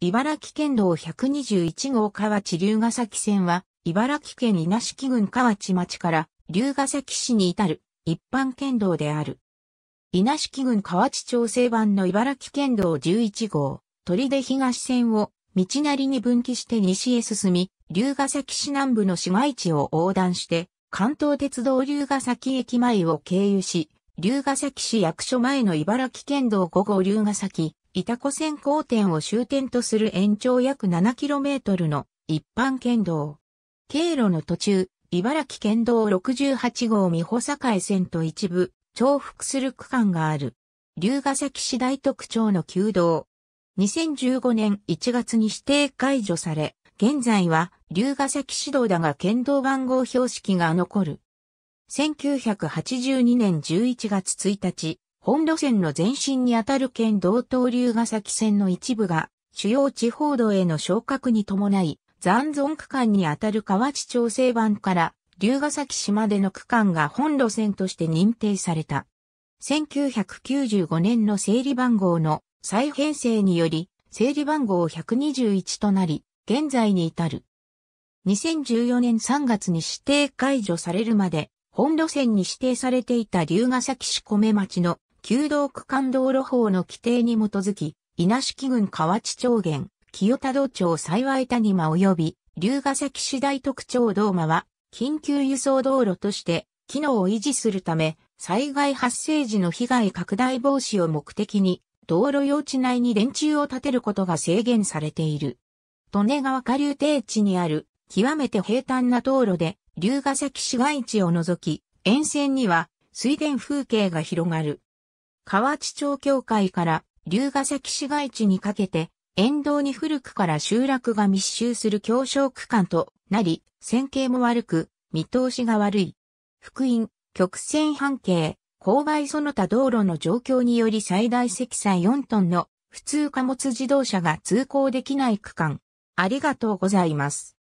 茨城県道121号河内龍ヶ崎線は、茨城県稲敷郡河内町から龍ヶ崎市に至る一般県道である。稲敷郡河内町西版の茨城県道11号、鳥出東線を道なりに分岐して西へ進み、龍ヶ崎市南部の市街地を横断して、関東鉄道龍ヶ崎駅前を経由し、龍ヶ崎市役所前の茨城県道5号龍ヶ崎、板子線交点を終点とする延長約 7km の一般県道。経路の途中、茨城県道68号美保境線と一部、重複する区間がある。龍ヶ崎市大特徴の旧道。2015年1月に指定解除され、現在は龍ヶ崎市道だが県道番号標識が残る。1982年11月1日、本路線の前身にあたる県道東龍ヶ崎線の一部が、主要地方道への昇格に伴い、残存区間にあたる河内調整版から龍ヶ崎市までの区間が本路線として認定された。1995年の整理番号の再編成により、整理番号121となり、現在に至る。2014年3月に指定解除されるまで、本路線に指定されていた龍ヶ崎市米町の旧道区間道路法の規定に基づき、稲敷郡河内町原、清田道町幸谷間及び、龍ヶ崎市大特町道間は、緊急輸送道路として、機能を維持するため、災害発生時の被害拡大防止を目的に、道路用地内に電柱を建てることが制限されている。利根川下流低地にある、極めて平坦な道路で、龍ヶ崎市街地を除き、沿線には水田風景が広がる。河内町協会から龍ヶ崎市街地にかけて、沿道に古くから集落が密集する狭小区間となり、線形も悪く、見通しが悪い。福音、曲線半径、勾配その他道路の状況により最大積載4トンの普通貨物自動車が通行できない区間。ありがとうございます。